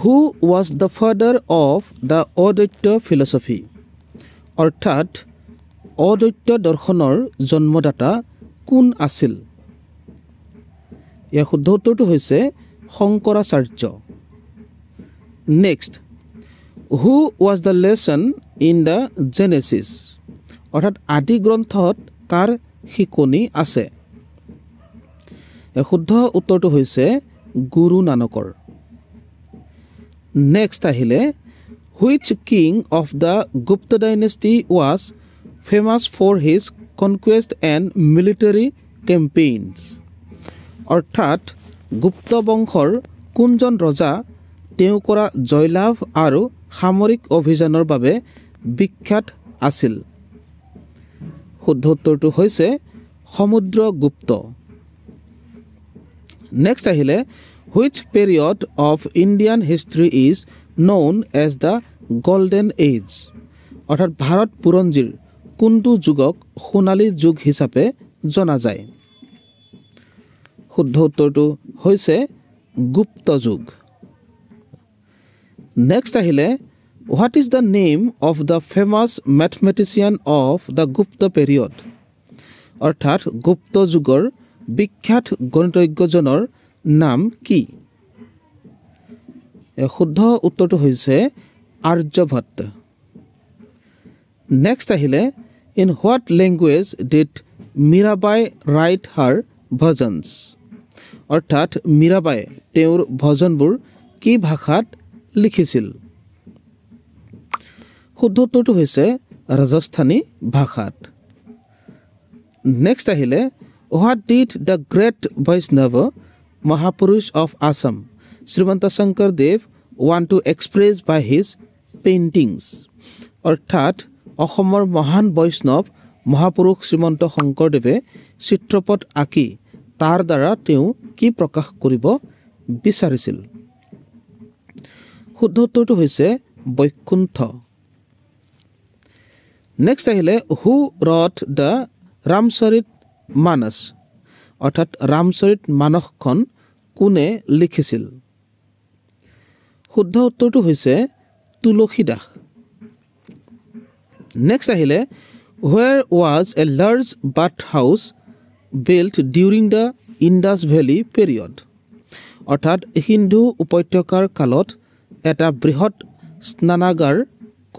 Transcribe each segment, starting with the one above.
Who was the father of the অদ্বৈত্য philosophy অৰ্থাৎ অদ্বৈত্য দৰ্শনৰ জন্মদাতা কোন আছিল ইয়াৰ শুদ্ধ উত্তৰটো হৈছে Shankaracharya next who was the lesson in the Genesis অৰ্থাৎ আদি গ্ৰন্থত কাৰ শিকনি আছে শুদ্ধ উত্তৰটো হৈছে গুৰু নানকৰ নেক্সট আহিলে which king of the Gupta dynasty was famous for his conquest and military campaigns অৰ্থাৎ গুপ্ত বংশৰ কোনজন ৰজা তেওঁ কৰা জয়লাভ আৰু সামৰিক অভিযানৰ বাবে বিখ্যাত আছিল শুদ্ধ উত্তৰটো হৈছে সমুদ্ৰগুপ্ত নেক্সট আহিলে Which period of Indian history is known as the Golden Age? অৰ্থাৎ ভাৰত পুৰঞ্জীৰ কোনটো যুগক সোণালী যুগ হিচাপে জনা যায় শুদ্ধ উত্তৰটো হৈছে গুপ্ত যুগ নেক্সট আহিলে what is the name of the famous mathematician of the Gupta period অৰ্থাৎ গুপ্ত যুগৰ বিখ্যাত গণিতজ্ঞজনৰ নাম কি শুদ্ধ উত্তৰটো হৈছে আৰ্যভট্ট নেক্সট আহিলে in what language did Mirabai write her bhajans অৰ্থাৎ মীৰাবাই তেওঁৰ ভজনবোৰ কি ভাষাত লিখিছিল শুদ্ধ উত্তৰটো হৈছে ৰাজস্থানী ভাষাত নেক্সট আহিলে what did the great Vaishnav mahapurush of Assam Srimanta Sankar Dev want to express by his paintings अर्थात অসমৰ মহান বৈষ্ণৱ মহাপুৰুষ শ্ৰীমন্ত শংকৰদেৱে চিত্ৰপট আঁকি তাৰ দ্বাৰা তেওঁ কি প্ৰকাশ কৰিব বিচাৰিছিল শুদ্ধ উত্তৰটো হৈছে বৈকুণ্ঠ নেক্সট আহিলে হু ৰথ দ্য ৰামচৰিত মানস অৰ্থাৎ ৰামচৰিত মানসখন কোনে লিখিছিল শুদ্ধ উত্তৰটো হৈছে তুলসী দাস নেক্সট আহিলে where was a large bath house built during the Indus Valley period অৰ্থাৎ সিন্ধু উপত্যকাৰ কালত এটা বৃহৎ স্নানাগাৰ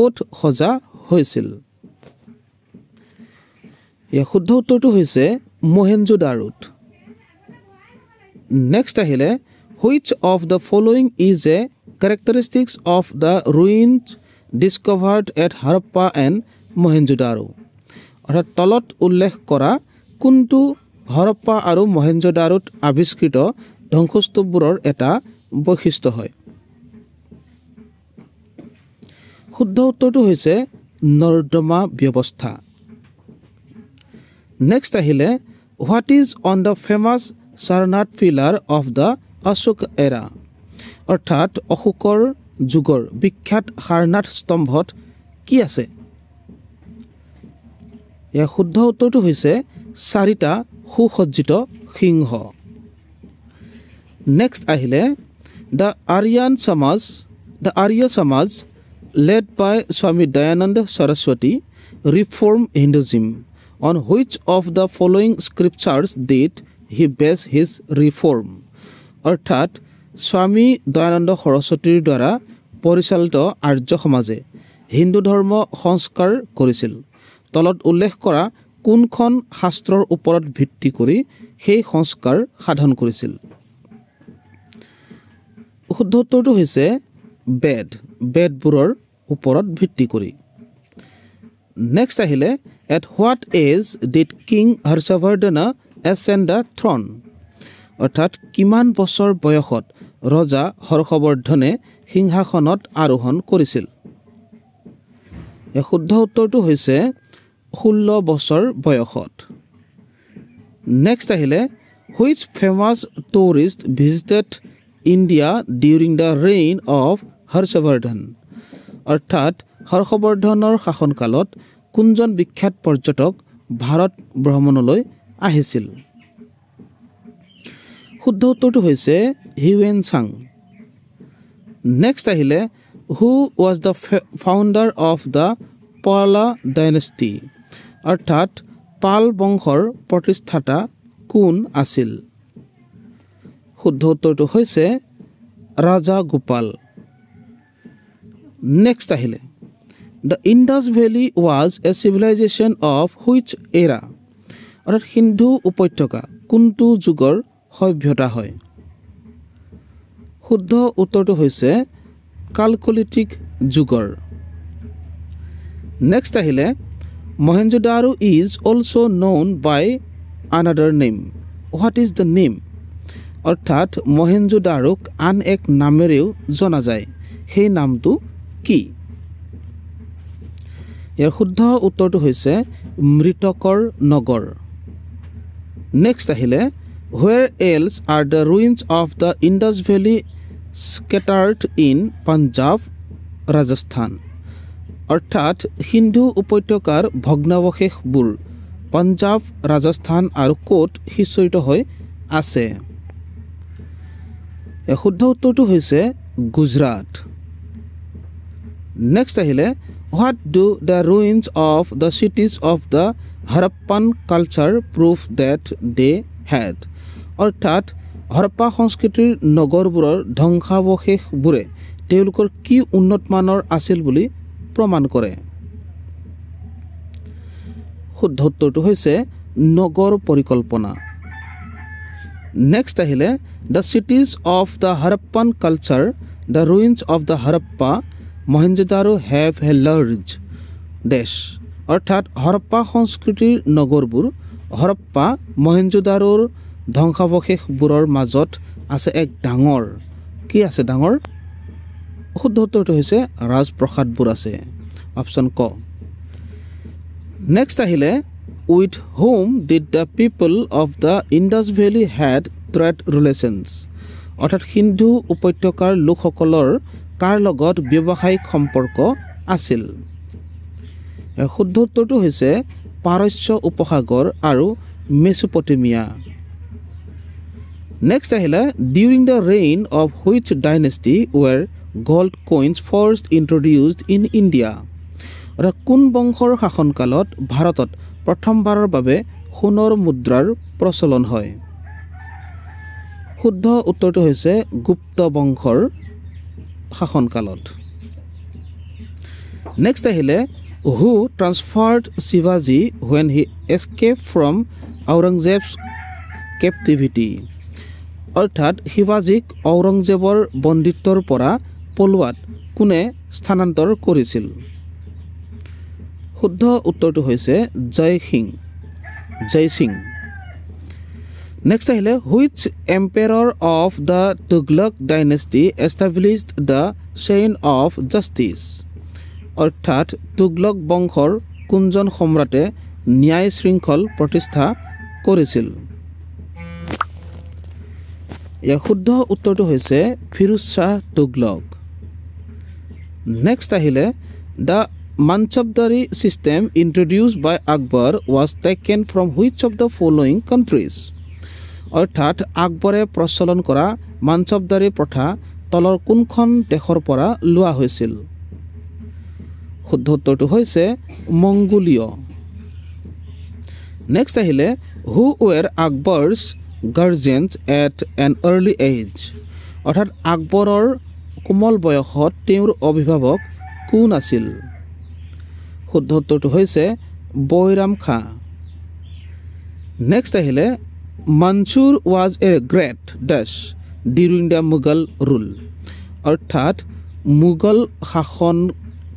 ক'ত সজা হৈছিল শুদ্ধ উত্তৰটো হৈছে মহেঞ্জো দাৰুট নেক্সট আহিলে which of the following is a characteristics of the ruins discovered at Harappa and Mohenjodaro অৰ্থাৎ তলত উল্লেখ কৰা কোনটো হৰপ্পা আৰু মহেঞ্জোদাৰোত আৱিষ্কৃত ধ্বংসস্তূপবোৰৰ এটা বৈশিষ্ট্য হয় শুদ্ধ উত্তৰটো হৈছে নৰ্দমা ব্যৱস্থা নেক্সট আহিলে what is on the famous Sarnath pillar of the Ashoka era অৰ্থাৎ অশোকৰ যুগৰ বিখ্যাত সাৰনাথ স্তম্ভত কি আছে ইয়াৰ শুদ্ধ উত্তৰটো হৈছে চাৰিটা সুসজ্জিত সিংহ নেক্সট আহিলে the Aryan Samaj the Arya Samaj led by Swami Dayanand Saraswati reform Hinduism on which of the following scriptures that he base his reform অৰ্থাৎ স্বামী দয়ানন্দ সৰস্বতীৰ দ্বাৰা পৰিচালিত আৰ্য সমাজে হিন্দু ধৰ্ম সংস্কাৰ কৰিছিল তলত উল্লেখ কৰা কোনখন শাস্ত্ৰৰ ওপৰত ভিত্তি কৰি সেই সংস্কাৰ সাধন কৰিছিল শুদ্ধ উত্তৰটো হৈছে বেদ বেদবোৰৰ ওপৰত ভিত্তি কৰি নেক্সট আহিলে at what age did king Harshavardhana ascend the throne অৰ্থাৎ কিমান বছৰ বয়সত ৰজা হৰ্ষবৰ্ধনে সিংহাসনত আৰোহণ কৰিছিল শুদ্ধ উত্তৰটো হৈছে ষোল্ল বছৰ বয়সত নেক্সট আহিলে which famous tourist visited India during the reign of Harshavardhan অৰ্থাৎ হৰ্ষবৰ্ধনৰ শাসনকালত কোনজন বিখ্যাত পৰ্যটক ভাৰত ভ্ৰমণলৈ আহিছিল শুদ্ধ উত্তৰটো হৈছে হিউৱেন চাং নেক্সট আহিলে who was the founder of the Pala dynasty অৰ্থাৎ পাল বংশৰ প্ৰতিষ্ঠাতা কোন আছিল শুদ্ধ উত্তৰটো হৈছে ৰাজা গোপাল নেক্সট আহিলে the Indus Valley was a civilisation of which era অৰ্থাৎ সিন্ধু উপত্যকা কোনটো যুগৰ সভ্যতা হয় শুদ্ধ উত্তৰটো হৈছে কালকলিটিক যুগৰ নেক্সট আহিলে Daro is also' known by another name what is the name অৰ্থাৎ দাৰুক আন এক নামেৰেও জনা যায় সেই নামটো কি ইয়াৰ শুদ্ধ উত্তৰটো হৈছে মৃতকৰ নগৰ নেক্সট আহিলে where else are the ruins of the Indus Valley scattered in Punjab Rajasthan অৰ্থাৎ সিন্ধু উপত্যকাৰ ভগ্নাৱশেষবোৰ পাঞ্জাৱ ৰাজস্থান আৰু ক'ত সিঁচৰিত হৈ আছে শুদ্ধ উত্তৰটো হৈছে গুজৰাট নেক্সট আহিলে what do the ruins of the cities of the Harappan culture prove that they had অৰ্থাৎ হৰপ্পা সংস্কৃতিৰ নগৰবোৰৰ ধ্বংসাৱশেষবোৰে তেওঁলোকৰ কি উন্নতমানৰ আছিল বুলি প্ৰমাণ কৰে শুদ্ধ উত্তৰটো হৈছে নগৰ পৰিকল্পনা নেক্সট আহিলে the cities of the Harappan culture the ruins of the Harappa Mohenjodaro have a large দেশ অৰ্থাৎ হৰপ্পা সংস্কৃতিৰ নগৰবোৰ হৰপ্পা মহেঞ্জোদাৰোৰ ধ্বংসাৱশেষবোৰৰ মাজত আছে এক ডাঙৰ কি আছে ডাঙৰ শুদ্ধ উত্তৰটো হৈছে ৰাজপ্ৰসাদবোৰ আছে অপশ্যন ক নেক্সট আহিলে with whom did the people of the Indus Valley had trade relations অৰ্থাৎ সিন্ধু উপত্যকাৰ লোকসকলৰ কাৰ লগত ব্যৱসায়িক সম্পৰ্ক আছিল শুদ্ধ উত্তৰটো হৈছে পাৰস্য উপসাগৰ আৰু মেচুপটেমিয়া নেক্সট আহিলে during the reign of which dynasty were gold coins first introduced in India আৰু কোন বংশৰ শাসনকালত ভাৰতত প্ৰথমবাৰৰ বাবে সোণৰ মুদ্ৰাৰ প্ৰচলন হয় শুদ্ধ উত্তৰটো হৈছে গুপ্ত বংশৰ শাসনকালত নেক্সট আহিলে হু ট্ৰান্সফাৰ্ড শিৱাজী when he escape from Aurangzeb's captivity অৰ্থাৎ শিৱাজীক ঔৰংজেবৰ বন্দীত্বৰ পৰা পলুৱাত কোনে স্থানান্তৰ কৰিছিল শুদ্ধ উত্তৰটো হৈছে জয় সিং জয় সিং নেক্সট আহিলে which empire of the Tughlaq dynasty established the chain of justice অৰ্থাৎ তুগলক বংশৰ কোনজন সম্ৰাটে ন্যায় শৃংখল প্ৰতিষ্ঠা কৰিছিল ইয়াৰ শুদ্ধ উত্তৰটো হৈছে ফিৰোজ শ্বাহ তুগলক নেক্সট আহিলে the mansabdari system introduced by Akbar was taken from which of the following countries অৰ্থাৎ আকবৰে প্ৰচলন কৰা মানচবদাৰী প্ৰথা তলৰ কোনখন দেশৰ পৰা লোৱা হৈছিল শুদ্ধ উত্তৰটো হৈছে মংগোলীয় নেক্সট আহিলে who were Akbar's guardians at an early age অৰ্থাৎ আকবৰৰ কোমল বয়সত তেওঁৰ অভিভাৱক কোন আছিল শুদ্ধ উত্তৰটো হৈছে বৈৰাম খা নেক্সট আহিলে Mansur was a great death during the Mughal rule অৰ্থাৎ মোগল শাসন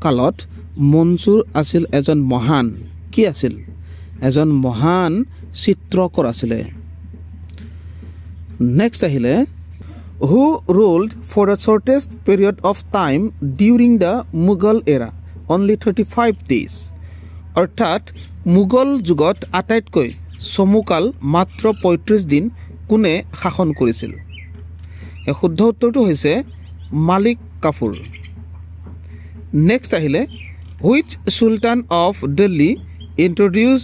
কালত মনচুৰ আছিল এজন মহান কি আছিল এজন মহান চিত্ৰকৰ আছিলে নেক্সট আহিলে who ruled for the shortest period of time during the Mughal era only thirty five days অৰ্থাৎ মোগল যুগত আটাইতকৈ চমুকাল মাত্ৰ পঁয়ত্ৰিছ দিন কোনে শাসন কৰিছিল শুদ্ধ উত্তৰটো হৈছে মালিক কাপুৰ নেক্সট আহিলে which sultan of Delhi introduce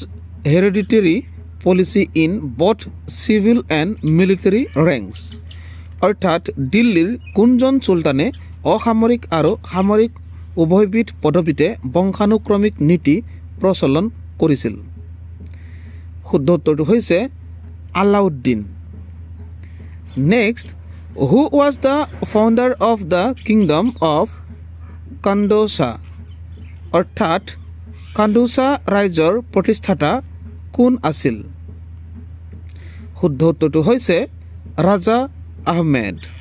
hereditary policy in both civil and military ranks অর্থাৎ দিল্লির কোনজন চুলতানে অসামৰিক আৰু সামৰিক উভয়বিধ পদবীতে বংশানুক্ৰমিক নীতি প্ৰচলন কৰিছিল শুদ্ধ উত্তরটি হৈছে Alauddin next who was the founder of the kingdom of Kandocha অৰ্থাৎ কান্দোচা ৰাইজৰ প্ৰতিষ্ঠাতা কোন আছিল শুদ্ধ উত্তৰটো হৈছে ৰাজা আহমেদ